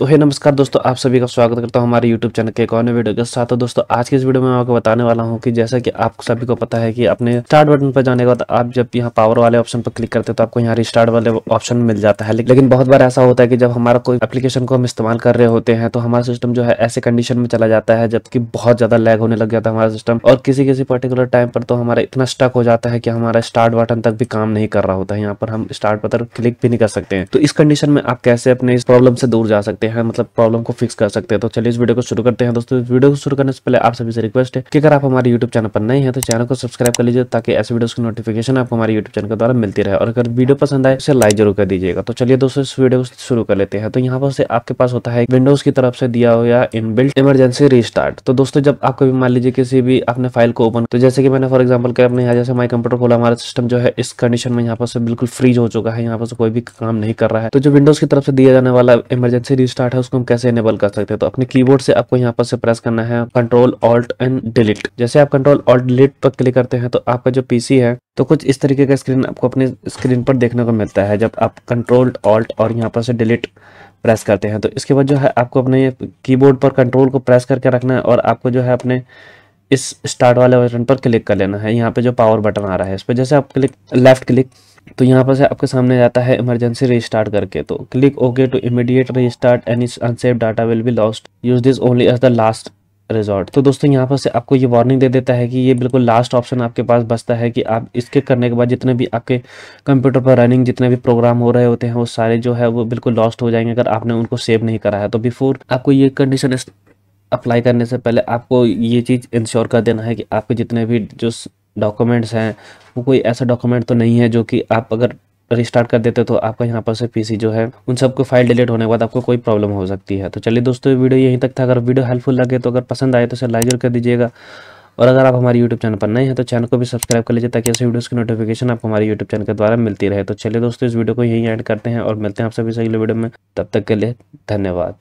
तो हे नमस्कार दोस्तों आप सभी का स्वागत करता हूँ हमारे यूट्यूब चैनल के एक और वीडियो के साथ तो दोस्तों आज की इस वीडियो में मैं आपको बताने वाला हूँ कि जैसा कि आप सभी को पता है कि अपने स्टार्ट बटन पर जाने के बाद आप जब यहाँ पावर वाले ऑप्शन पर क्लिक करते हैं तो आपको यहाँ रिस्टार्ट वाले ऑप्शन मिल जाता है लेकिन बहुत बार ऐसा होता है कि जब हमारा कोई एप्लीकेशन को हम इस्तेमाल कर रहे होते हैं तो हमारा सिस्टम जो है ऐसे कंडीशन में चला जाता है जबकि बहुत ज्यादा लैग होने लग जाता है हमारा सिस्टम और किसी किसी पर्टिकुलर टाइम पर तो हमारा इतना स्टक हो जाता है कि हमारा स्टार्ट बटन तक भी काम नहीं कर रहा होता है यहाँ पर हम स्टार्ट बटन क्लिक भी नहीं कर सकते हैं तो इस कंडीशन में आप कैसे अपने इस प्रॉब्लम से दूर जा सकते हैं हैं मतलब प्रॉब्लम को फिक्स कर सकते हैं तो चलिए इस वीडियो को शुरू करते हैं दोस्तों इस वीडियो को शुरू करने से पहले आप सभी से रिक्वेस्ट है कि अगर आप हमारे यूट्यूब चैनल पर नहीं है तो चैनल को सब्सक्राइब कर लीजिए ताकि ऐसे वीडियो की नोटिफिकेशन आपको हमारे यूट्यूब चैनल के द्वारा मिलती रहे और अगर वीडियो पसंद आए उसे लाइक जरूर कर दीजिएगा तो चलिए दोस्तों इस वीडियो को शुरू कर लेते हैं तो यहाँ पर आपके पास होता है विंडोज की तरफ से दिया हुआ इन इमरजेंसी रिस्टार्ट तो दोस्तों जब आपको भी मान लीजिए किसी भी अपने फाइल को ओपन तो जैसे कि मैंने फॉर एग्जाम्पल कर अपने यहाँ जैसे माई कंप्यूटर खोला हमारा सिस्टम जो है इस कंडीशन में यहाँ पर से बिल्कुल फ्रीज हो चुका है यहाँ पर कोई भी काम नहीं कर रहा है तो जो विंडोज की तरफ से दिया जाने वाला इमरजेंसी रिस्टार्ट स्टार्ट है उसको हम कैसे इनेबल कर सकते हैं तो अपने कीबोर्ड से आपको यहाँ पर से प्रेस करना है कंट्रोल ऑल्ट एंड डिलीट जैसे आप कंट्रोल ऑल्ट डिलीट पर क्लिक करते हैं तो आपका जो पीसी है तो कुछ इस तरीके का स्क्रीन आपको अपने स्क्रीन पर देखने को मिलता है जब आप कंट्रोल ऑल्ट और यहाँ पर से डिलीट प्रेस करते हैं तो इसके बाद जो है आपको अपने कीबोर्ड पर कंट्रोल को प्रेस करके रखना है और आपको जो है अपने इस स्टार्ट वाले बटन पर क्लिक कर लेना है यहाँ पे जो पावर बटन आ रहा है इस पर जैसे आप क्लिक लेफ्ट क्लिक तो यहाँ पर से आपके सामने जाता है इमरजेंसी रिस्टार्ट करके तो click okay to immediate restart any unsafe data will be lost use this only as the last resort तो दोस्तों यहाँ पर से आपको ये वार्निंग दे देता है कि ये बिल्कुल लास्ट ऑप्शन आपके पास बचता है कि आप इसके करने के बाद जितने भी आपके कंप्यूटर पर रनिंग जितने भी प्रोग्राम हो रहे होते हैं वो सारे जो है वो बिल्कुल लॉस्ट हो जाएंगे अगर आपने उनको सेव नहीं करा है तो बिफोर आपको ये कंडीशन अप्लाई करने से पहले आपको ये चीज़ इंश्योर कर देना है कि आपके जितने भी जो डॉक्यूमेंट्स हैं वो कोई ऐसा डॉक्यूमेंट तो नहीं है जो कि आप अगर रिस्टार्ट कर देते तो आपका यहाँ पर से पीसी जो है उन सबको फाइल डिलीट होने के बाद आपको कोई प्रॉब्लम हो सकती है तो चलिए दोस्तों वीडियो यहीं तक था अगर वीडियो हेल्पफुल लगे तो अगर पसंद आए तो इसे लाइक जरूर कर दीजिएगा और अगर आप हमारे यूट्यूब चैनल पर नए हैं तो चैनल को भी सब्सक्राइब कर लीजिए ताकि ऐसे वीडियोस की नोटिफिकेशन आपको हमारे यूट्यूब चैनल के द्वारा मिलती रहे तो चलिए दोस्तों इस वीडियो को यहीं ऐड करते हैं और मिलते हैं आप सभी अगले वीडियो में तब तक के लिए धन्यवाद